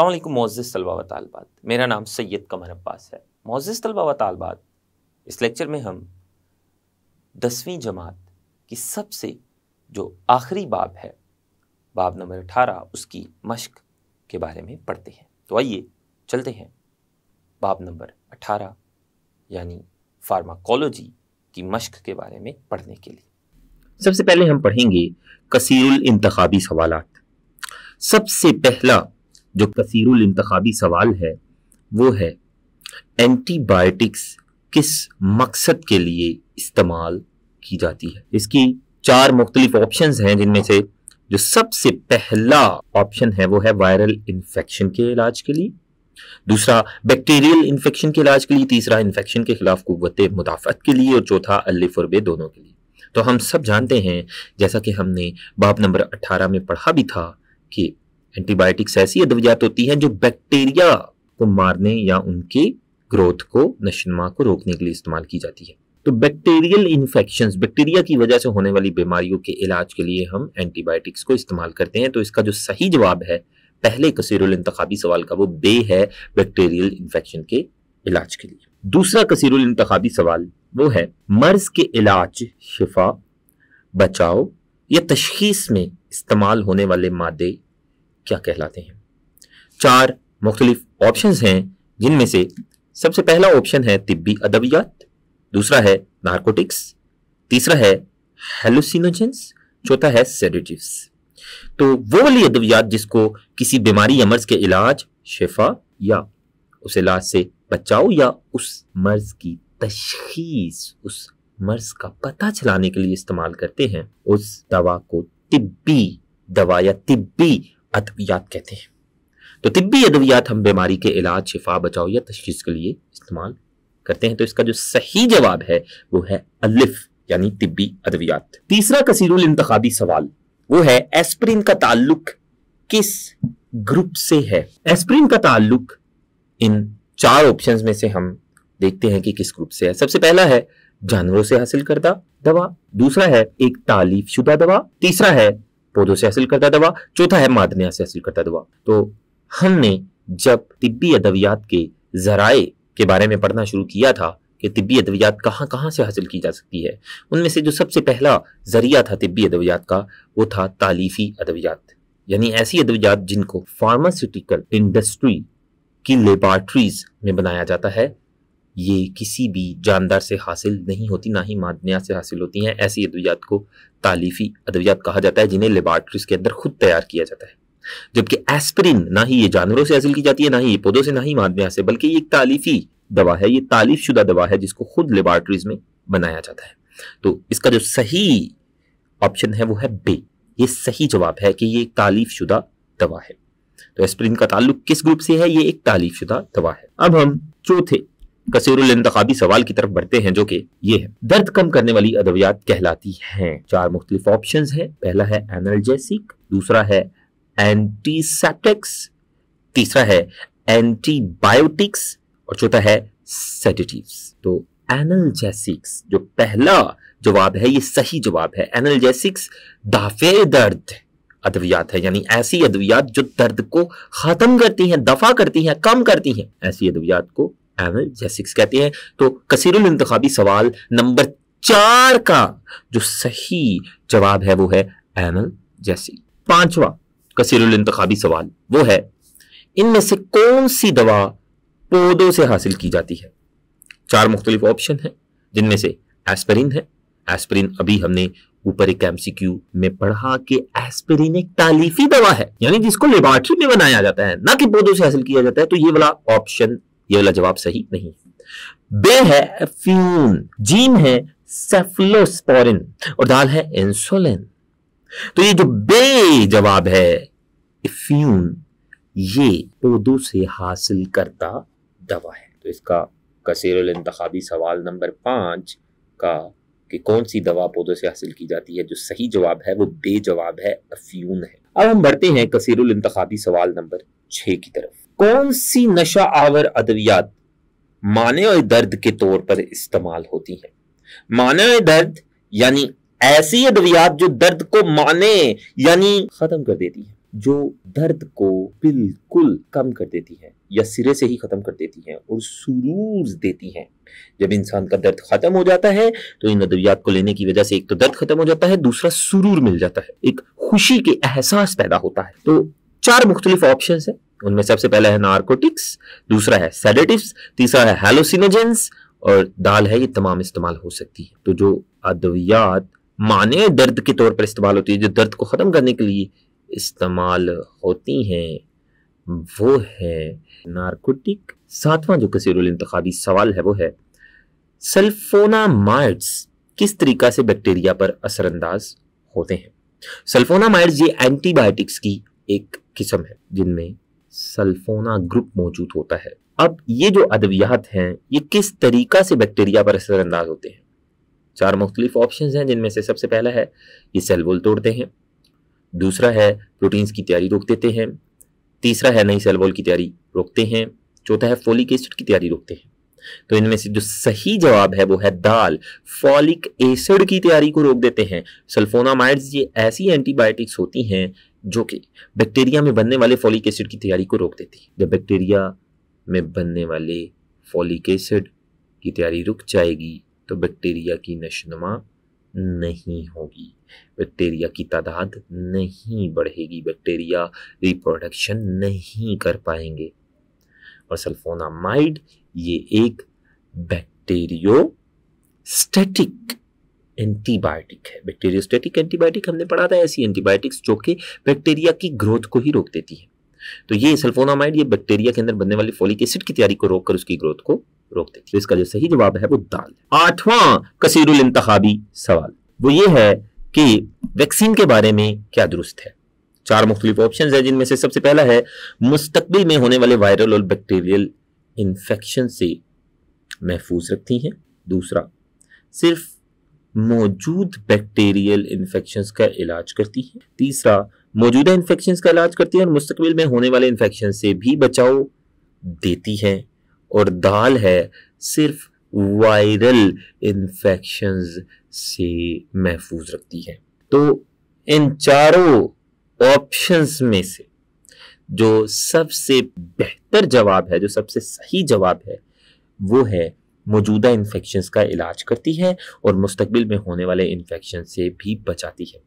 अल्लाम मोज़ तलबा व तालबात मेरा नाम सैयद कमर अब्बास है मोज़ तलबा व तालबात इस लेक्चर में हम दसवीं जमात की सबसे जो आखिरी बाब है बाब नंबर अठारह उसकी मश्क के बारे में पढ़ते हैं तो आइए चलते हैं बाब नंबर अठारह यानी फार्माकोलॉजी की मश्क के बारे में पढ़ने के लिए सबसे पहले हम पढ़ेंगे कसीरुल इंतबी सवालत सबसे पहला जो कसीरुल इंतबी सवाल है वो है एंटीबायोटिक्स किस मकसद के लिए इस्तेमाल की जाती है इसकी चार मुख्तलिफ ऑप्शंस हैं जिनमें से जो सबसे पहला ऑप्शन है वो है वायरल इन्फेक्शन के इलाज के लिए दूसरा बैक्टीरियल इन्फेक्शन के इलाज के लिए तीसरा इन्फेक्शन के खिलाफ कुत मुदाफ़त के लिए और चौथा अल्ल फुरबे दोनों के लिए तो हम सब जानते हैं जैसा कि हमने बाब नंबर 18 में पढ़ा भी था कि एंटीबायोटिक्स ऐसी अद्वियात होती हैं जो बैक्टीरिया को मारने या उनकी ग्रोथ को नशनमा को रोकने के लिए इस्तेमाल की जाती है तो बैक्टीरियल इन्फेक्शन बैक्टीरिया की वजह से होने वाली बीमारियों के इलाज के लिए हम एंटीबायोटिक्स को इस्तेमाल करते हैं तो इसका जो सही जवाब है पहले कसीरुल इंतबी सवाल का वो बे है बैक्टीरियल इन्फेक्शन के इलाज के लिए दूसरा कसीरुल इंतबी सवाल वो है मर्ज के इलाज शिफा बचाव या तशखीस में इस्तेमाल होने वाले मादे क्या कहलाते हैं चार मुख्तलिफ ऑप्शन हैं जिनमें से सबसे पहला ऑप्शन है तिब्बी अदबियात दूसरा है नारकोटिक्स तीसरा है हेलोसिनोजेंस चौथा है सेडेटिव्स तो वो वाली अदवियात जिसको किसी बीमारी या मर्ज के इलाज शिफा या उस इलाज से बचाओ या उस मर्ज की तशीस उस मर्ज का पता चलाने के लिए इस्तेमाल करते हैं उस दवा को तिब्बी दवा या तिब्बी अद्वियात कहते हैं तो तिब्बी अद्वियात हम बीमारी के इलाज शिफा बचाव या तशीस के लिए इस्तेमाल करते हैं तो इसका जो सही जवाब है वो है अलिफ यानी तिब्बी अद्वियात तीसरा कसीरुल इंतबी सवाल वो है एस्प्रिन का ताल्लुक किस ग्रुप से है एस्प्रिन का ताल्लुक इन चार ऑप्शंस में से हम देखते हैं कि किस ग्रुप से है सबसे पहला है जानवरों से हासिल करता दवा दूसरा है एक तालीफ शुदा दवा तीसरा है पौधों से हासिल करता दवा चौथा है मादनिया से हासिल करता दवा तो हमने जब तिब्बी अद्वियात के जराए के बारे में पढ़ना शुरू किया था कि तिब्बी अद्वियात कहाँ कहाँ से हासिल की जा सकती है उनमें से जो सबसे पहला जरिया था तिब्बी अद्वियात का वो था तालीफी अद्वियात यानी ऐसी अद्वियात जिनको फार्मास्यूटिकल इंडस्ट्री की लेबॉर्ट्रीज में बनाया जाता है ये किसी भी जानदार से हासिल नहीं होती ना ही मादनिया से हासिल होती हैं ऐसी अद्वियात को तालीफी अद्वियात कहा जाता है जिन्हें लेबार्ट्रीज के अंदर खुद तैयार किया जाता है जबकि एस्परिन ना ही ये जानवरों से हासिल की जाती है ना ही ये पौधों से ना ही मादनिया से बल्कि ये एक तालीफी दवा है ये तालीफ शुदा दवा है जिसको खुद लेबार्ट्रीज में बनाया जाता है तो इसका जो सही ऑप्शन है वो है बे ये सही जवाब है कि ये एक तालीफ शुदा दवा है तो एस्परिन का ताल्लुक किस ग्रुप से है ये एक तालीफ शुदा दवा है अब हम चौथे इंतबी सवाल की तरफ बढ़ते हैं जो कि ये है दर्द कम करने वाली अद्वियात कहलाती हैं चार मुख्तलिफ ऑप्शन है पहला है एनर्जेसिक दूसरा है एंटीसेप्टिक्स तीसरा है एंटीबायोटिक्स और चौथा है सेडेटिव्स तो एनल्जेसिक्स जो पहला जवाब है ये सही जवाब है एनल्जेसिक्स दाफे दर्द अद्वियात है यानी ऐसी अद्वियात जो दर्द को ख़त्म करती हैं दफा करती हैं कम करती हैं ऐसी अद्वियात को एवरेज या कहते हैं तो कसीरुल इंतबी सवाल नंबर चार का जो सही जवाब है वो है एमल जैसी पांचवा कसीरुल इंतबी सवाल वो है इनमें से कौन सी दवा पौधों से हासिल की जाती है चार मुख्तलिफ ऑप्शन हैं जिनमें से एस्परिन है एस्परिन अभी हमने ऊपर एक एमसीक्यू में पढ़ा कि एस्पिरिन एक तालीफी दवा है यानी जिसको लेबोरेटरी में बनाया जाता है ना कि पौधों से हासिल किया जाता है तो ये वाला ऑप्शन ये वाला जवाब सही नहीं बे है फ्यून जीन है सेफ्लोस्पोरिन और दाल है इंसुलिन तो ये जो बे जवाब है फ्यून ये पौधों से हासिल करता दवा है तो इसका कसेरुल इंतबी सवाल नंबर पांच का कि कौन सी दवा पौधों से हासिल की जाती है जो सही जवाब है वो बे जवाब है अफ्यून है अब हम बढ़ते हैं कसीरुल इंतबी सवाल नंबर छः की तरफ कौन सी नशा आवर अद्वियात माने और दर्द के तौर पर इस्तेमाल होती है माने और दर्द यानी ऐसी अद्वियात जो दर्द को माने यानी खत्म कर देती है जो दर्द को बिल्कुल कम कर देती है या सिरे से ही ख़त्म कर देती है और सुरूर देती है जब इंसान का दर्द ख़त्म हो जाता है तो इन अद्वियात को लेने की वजह से एक तो दर्द ख़त्म हो जाता है दूसरा सुरूर मिल जाता है एक खुशी के एहसास पैदा होता है तो चार मुख्तलिफ ऑप्शन है उनमें सबसे पहला है नार्कोटिक्स दूसरा है सेडेटिव तीसरा है हेलोसिनोजेंस और दाल है ये तमाम इस्तेमाल हो सकती है तो जो अद्वियात माने दर्द के तौर पर इस्तेमाल होती है जो दर्द को ख़त्म करने के लिए इस्तेमाल होती हैं वो है नार्कोटिक सातवां जो कसीरुल सवाल है वो है सल्फोनामाइड्स किस तरीका से बैक्टीरिया पर असरअंदाज होते हैं सल्फोनामाइड्स ये एंटीबायोटिक्स की एक किस्म है जिनमें सल्फोना ग्रुप मौजूद होता है अब ये जो अद्वियात हैं ये किस तरीका से बैक्टीरिया पर असरअंदाज होते हैं चार मुख्तलिफ ऑप्शन हैं जिनमें से सबसे पहला है ये वॉल तोड़ते हैं दूसरा है प्रोटीन्स की तैयारी रोक देते हैं तीसरा है नई वॉल की तैयारी रोकते हैं चौथा है फोलिक एसिड की तैयारी रोकते हैं तो इनमें से जो सही जवाब है वो है दाल फॉलिक एसिड की तैयारी को रोक देते हैं सल्फोनामाइड्स ये ऐसी एंटीबायोटिक्स होती हैं जो कि बैक्टीरिया में बनने वाले फॉलिक एसिड की तैयारी को रोक देती है जब बैक्टीरिया में बनने वाले फॉलिक एसिड की तैयारी रुक जाएगी तो बैक्टीरिया की नशनुमा नहीं होगी बैक्टीरिया की तादाद नहीं बढ़ेगी बैक्टीरिया रिप्रोडक्शन नहीं कर पाएंगे और सल्फोनामाइड ये एक बैक्टीरियो स्टैटिक एंटीबायोटिक है बैक्टीरियोस्टेटिक एंटीबायोटिक हमने पढ़ा था ऐसी एंटीबायोटिक्स जो कि बैक्टीरिया की ग्रोथ को ही रोक देती है तो ये सल्फोनामाइड ये बैक्टीरिया के अंदर बनने वाली फोलिक एसिड की तैयारी को रोककर उसकी ग्रोथ को रोक देती है तो इसका जो सही जवाब है वो दाल आठवां कसीरुल इंतहाबी सवाल वो ये है कि वैक्सीन के बारे में क्या दुरुस्त है चार मुख्तलिफ ऑप्शन है जिनमें से सबसे पहला है मुस्तबिल में होने वाले वायरल और बैक्टीरियल इन्फेक्शन से महफूज रखती हैं दूसरा सिर्फ मौजूद बैक्टीरियल इन्फेक्शंस का इलाज करती है तीसरा मौजूदा इन्फेक्शन का इलाज करती है और मुस्तबिल में होने वाले इन्फेक्शन से भी बचाव देती है और दाल है सिर्फ वायरल इन्फेक्शन से महफूज रखती है तो इन चारों ऑप्शंस में से जो सबसे बेहतर जवाब है जो सबसे सही जवाब है वो है मौजूदा इन्फेक्शन का इलाज करती है और मुस्तबिल में होने वाले इन्फेक्शन से भी बचाती है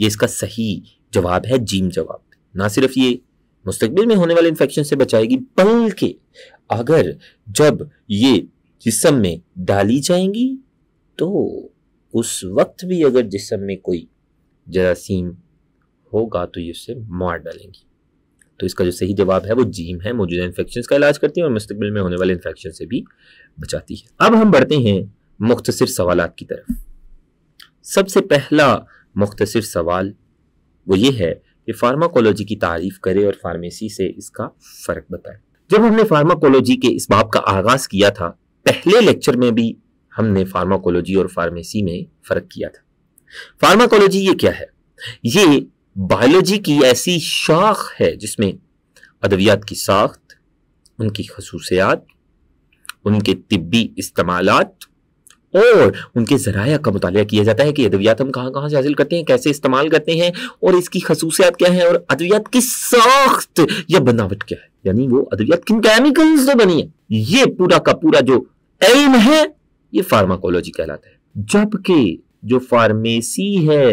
ये इसका सही जवाब है जीम जवाब ना सिर्फ ये मुस्तबिल में होने वाले इन्फेक्शन से बचाएगी बल्कि अगर जब ये जिसम में डाली जाएंगी तो उस वक्त भी अगर जिसम में कोई जरासीम होगा तो ये उसे मार डालेंगी तो इसका जो सही जवाब है वो जीम है मौजूदा इन्फेक्शन का इलाज करती है और मुस्तबिल में होने वाले इन्फेक्शन से भी बचाती है अब हम बढ़ते हैं मुख्तर सवाल की तरफ सबसे पहला मुख्तर सवाल वो ये है कि फार्माकोलॉजी की तारीफ करें और फार्मेसी से इसका फ़र्क बताएं जब हमने फार्माकोलॉजी के इस बाब का आगाज़ किया था पहले लेक्चर में भी हमने फार्माकोलॉजी और फार्मेसी में फ़र्क किया था फार्माकोलॉजी ये क्या है ये बायोलॉजी की ऐसी शाख है जिसमें अदवियात की साख्त उनकी खसूसियात उनके तिब्बी इस्तेमाल और उनके ज़राया का मुताल किया जाता है कि अदवियात हम कहाँ कहाँ से हासिल करते हैं कैसे इस्तेमाल करते हैं और इसकी खसूसियात क्या है और अदवियात की साख्त या बनावट क्या है यानी वो अदवियात किन केमिकल्स से बनी है ये पूरा का पूरा जो एम है ये फार्माकोलॉजी कहलाता है जबकि जो फार्मेसी है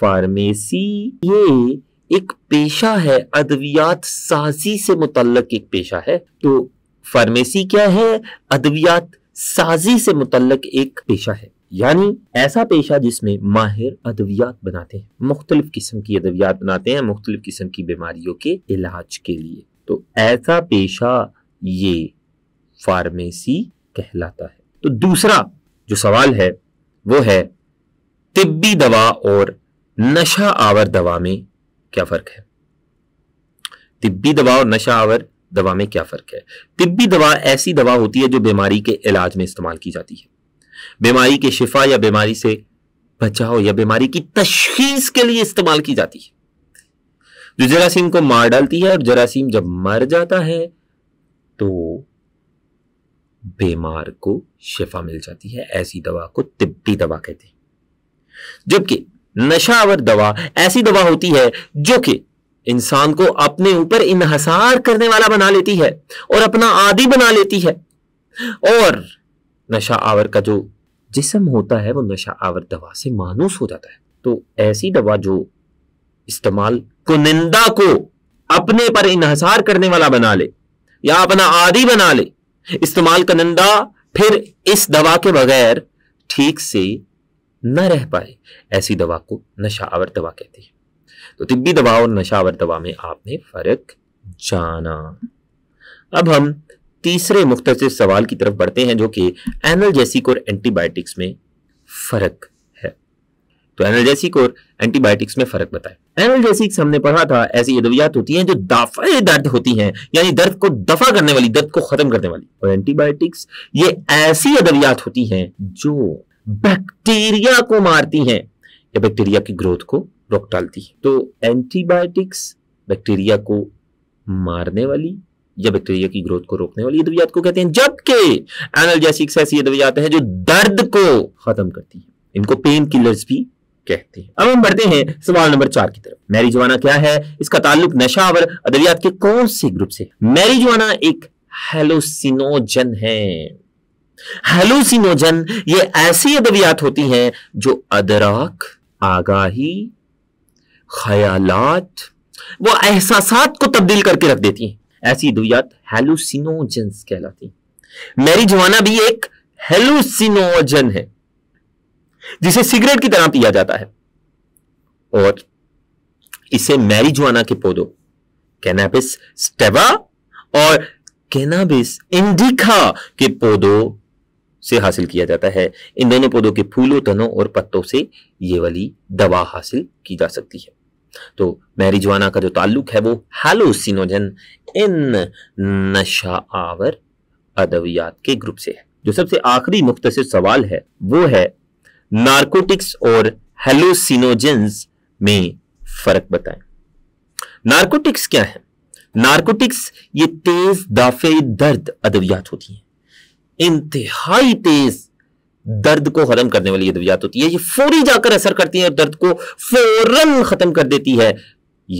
फार्मेसी ये एक पेशा है अद्वियात साजी से मुतलक एक पेशा है तो फार्मेसी क्या है अद्वियात साजी से मुतलक एक पेशा है यानी ऐसा पेशा जिसमें माहिर अद्वियात बनाते हैं मुख्तलिफ किस्म की अद्वियात बनाते हैं मुख्तलिफ किस्म की बीमारियों के इलाज के लिए तो ऐसा पेशा ये फार्मेसी कहलाता है तो दूसरा जो सवाल है वो है तिब्बी दवा और नशा आवर दवा में क्या फर्क है तिब्बी दवा और नशा आवर दवा में क्या फर्क है तिब्बी दवा ऐसी दवा होती है जो बीमारी के इलाज में इस्तेमाल की जाती है बीमारी के शिफा या बीमारी से बचाओ या बीमारी की तशखीस के लिए इस्तेमाल की जाती है जो जरासीम को मार डालती है और जरासीम जब मर जाता है तो बीमार को शिफा मिल जाती है ऐसी दवा को तिब्बी दवा कहते हैं जबकि नशावर दवा ऐसी दवा होती है जो कि इंसान को अपने ऊपर इनहसार करने वाला बना लेती है और अपना आदि बना लेती है और नशा आवर का जो जिसम होता है वो नशा आवर दवा से मानूस हो जाता है तो ऐसी दवा जो इस्तेमाल कुनिंदा को अपने पर इनहसार करने वाला बना ले या अपना आदि बना ले इस्तेमाल कनिंदा फिर इस दवा के बगैर ठीक से न रह पाए ऐसी दवा को नशावर दवा कहते हैं तो तिब्बी दवा और नशावर दवा में आपने फर्क जाना अब हम तीसरे मुख्तर सवाल की तरफ बढ़ते हैं जो कि एनलजेसिक और एंटीबायोटिक्स में फर्क है तो एनलजेसिक और एंटीबायोटिक्स में फर्क बताएं एनलजेसिक्स हमने पढ़ा था ऐसी अद्वियात होती हैं जो दाफा दर्द होती हैं यानी दर्द को दफा करने वाली दर्द को खत्म करने वाली और एंटीबायोटिक्स ये ऐसी अद्वियात होती हैं जो बैक्टीरिया को मारती हैं या बैक्टीरिया की ग्रोथ को रोक डालती है तो एंटीबायोटिक्स बैक्टीरिया को मारने वाली या बैक्टीरिया की ग्रोथ को रोकने वाली दवाइयात को कहते हैं जबकि एनर्जेसिक्स ऐसी दवाइयात हैं जो दर्द को खत्म करती है इनको पेन किलर्स भी कहते हैं अब हम बढ़ते हैं सवाल नंबर चार की तरफ मैरिजुआना क्या है इसका ताल्लुक नशावर अदवियात के कौन से ग्रुप से मैरिजुआना एक हेलोसिनोजन है हेलुसिनोजन ये ऐसी अदवियात होती हैं जो अदराक आगाही खयालात वो एहसासात को तब्दील करके रख देती हैं ऐसी अदवियात हेलुसिनोजन्स कहलाती मेरी जवाना भी एक हेलुसिनोजन है जिसे सिगरेट की तरह पिया जाता है और इसे मैरिजुआना के पौधों कैनाबिस स्टेवा और कैनाबिस इंडिका के पौधों से हासिल किया जाता है इन दोनों पौधों के फूलों तनों और पत्तों से ये वाली दवा हासिल की जा सकती है तो मैरिजवाना का जो ताल्लुक है वो हेलोसिनोजन इन नशा आवर अदवियात के ग्रुप से है जो सबसे आखिरी मुख्तर सवाल है वो है नार्कोटिक्स और हेलोसिनोजेंस में फर्क बताएं नार्कोटिक्स क्या है नार्कोटिक्स ये तेज दाफे दर्द अदवियात होती हैं इंतहाई तेज दर्द को खत्म करने वाली अद्वियात होती है ये फौरी जाकर असर करती है और दर्द को फौरन खत्म कर देती है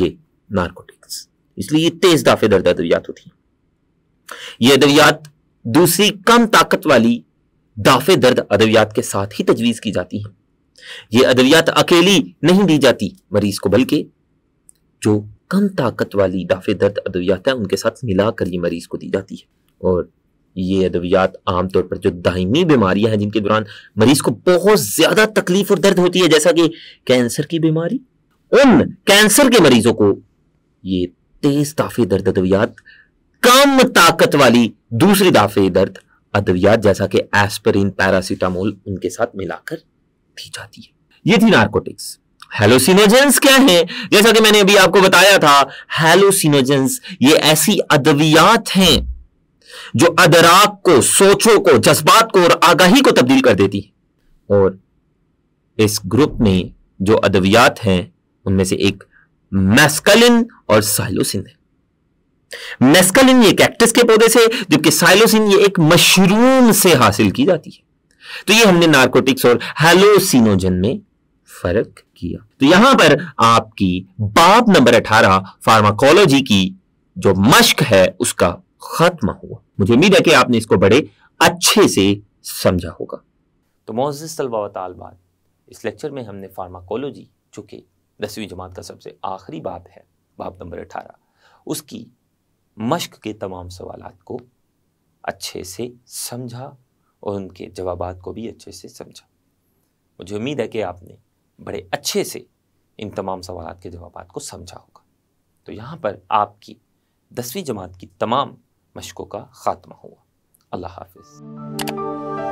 ये नार्कोटिक्स इसलिए ये तेज दाफे दर्द अद्वियात होती है ये अद्वियात दूसरी कम ताकत वाली दाफे दर्द अद्वियात के साथ ही तजवीज की जाती है ये अद्वियात अकेली नहीं दी जाती मरीज को बल्कि जो कम ताकत वाली दाफे दर्द अद्वियात है उनके साथ मिलाकर ये मरीज को दी जाती है और ये अद्वियात आमतौर पर जो दायमी बीमारियां हैं जिनके दौरान मरीज को बहुत ज्यादा तकलीफ और दर्द होती है जैसा कि कैंसर की बीमारी उन कैंसर के मरीजों को ये तेज दाफे दर्द अद्वियात कम ताकत वाली दूसरी दाफे दर्द अद्वियात जैसा कि एस्परिन पैरासीटामोल उनके साथ मिलाकर दी जाती है ये थी नार्कोटिक्स हेलोसिनोजेंस क्या है जैसा कि मैंने अभी आपको बताया था हेलोसिनोजेंस ये ऐसी अद्वियात हैं जो अदराक को सोचों को जज्बात को और आगाही को तब्दील कर देती है और इस ग्रुप में जो अदवियात हैं उनमें से एक मैस्कलिन और साइलोसिन है मैस्कलिन ये कैक्टस के पौधे से जबकि साइलोसिन ये एक मशरूम से हासिल की जाती है तो ये हमने नार्कोटिक्स और हेलोसिनोजन में फर्क किया तो यहां पर आपकी बाब नंबर 18 फार्माकोलॉजी की जो मश्क है उसका खत्म हुआ मुझे उम्मीद है कि आपने इसको बड़े अच्छे से समझा होगा तो मोजिस इस लेक्चर में हमने फार्माकोलॉजी चूंकि दसवीं जमात का सबसे आखिरी बाब है बाब नंबर अठारह उसकी मश्क के तमाम सवाल को अच्छे से समझा और उनके जवाब को भी अच्छे से समझा मुझे उम्मीद है कि आपने बड़े अच्छे से इन तमाम सवाल के जवाब को समझा होगा तो यहाँ पर आपकी दसवीं जमात की तमाम मशकों का ख़ात्मा हुआ अल्लाह हाफिज़